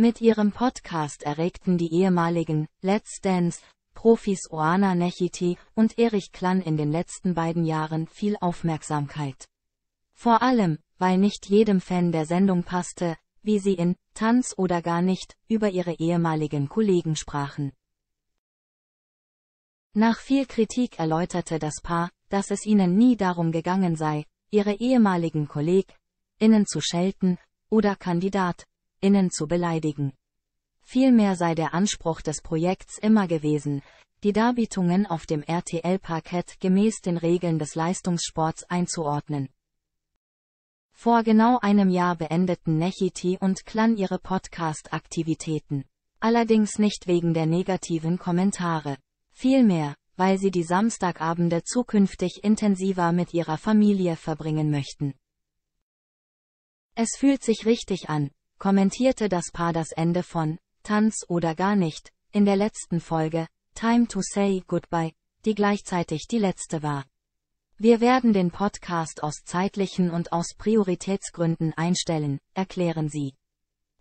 Mit ihrem Podcast erregten die ehemaligen Let's Dance Profis Oana Nechiti und Erich Klann in den letzten beiden Jahren viel Aufmerksamkeit. Vor allem, weil nicht jedem Fan der Sendung passte, wie sie in Tanz oder gar nicht über ihre ehemaligen Kollegen sprachen. Nach viel Kritik erläuterte das Paar, dass es ihnen nie darum gegangen sei, ihre ehemaligen KollegInnen zu schelten oder Kandidat innen zu beleidigen. Vielmehr sei der Anspruch des Projekts immer gewesen, die Darbietungen auf dem RTL-Parkett gemäß den Regeln des Leistungssports einzuordnen. Vor genau einem Jahr beendeten Nechiti und Klan ihre Podcast-Aktivitäten. Allerdings nicht wegen der negativen Kommentare. Vielmehr, weil sie die Samstagabende zukünftig intensiver mit ihrer Familie verbringen möchten. Es fühlt sich richtig an, kommentierte das Paar das Ende von Tanz oder gar nicht in der letzten Folge Time to Say Goodbye, die gleichzeitig die letzte war. Wir werden den Podcast aus zeitlichen und aus Prioritätsgründen einstellen, erklären sie.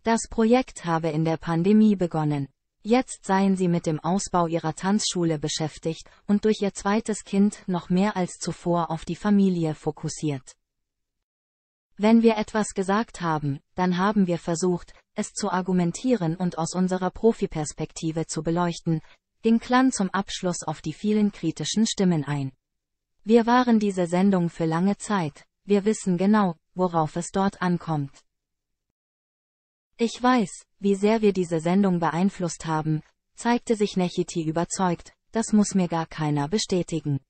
Das Projekt habe in der Pandemie begonnen. Jetzt seien sie mit dem Ausbau ihrer Tanzschule beschäftigt und durch ihr zweites Kind noch mehr als zuvor auf die Familie fokussiert. Wenn wir etwas gesagt haben, dann haben wir versucht, es zu argumentieren und aus unserer Profiperspektive zu beleuchten, ging Klan zum Abschluss auf die vielen kritischen Stimmen ein. Wir waren diese Sendung für lange Zeit, wir wissen genau, worauf es dort ankommt. Ich weiß, wie sehr wir diese Sendung beeinflusst haben, zeigte sich Nechiti überzeugt, das muss mir gar keiner bestätigen.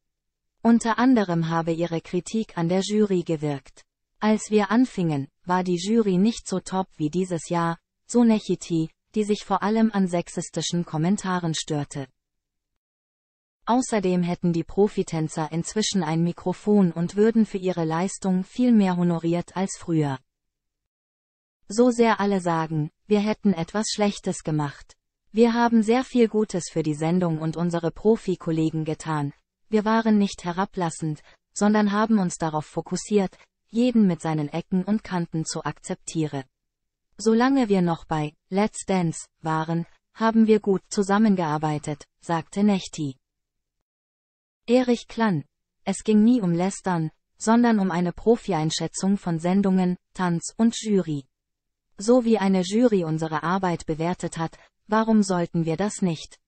Unter anderem habe ihre Kritik an der Jury gewirkt. Als wir anfingen, war die Jury nicht so top wie dieses Jahr, so Nechiti, die sich vor allem an sexistischen Kommentaren störte. Außerdem hätten die Profitänzer inzwischen ein Mikrofon und würden für ihre Leistung viel mehr honoriert als früher. So sehr alle sagen, wir hätten etwas Schlechtes gemacht. Wir haben sehr viel Gutes für die Sendung und unsere Profikollegen getan. Wir waren nicht herablassend, sondern haben uns darauf fokussiert, jeden mit seinen Ecken und Kanten zu akzeptiere. Solange wir noch bei Let's Dance waren, haben wir gut zusammengearbeitet, sagte Nechti. Erich Klann. Es ging nie um Lästern, sondern um eine Profieinschätzung von Sendungen, Tanz und Jury. So wie eine Jury unsere Arbeit bewertet hat, warum sollten wir das nicht?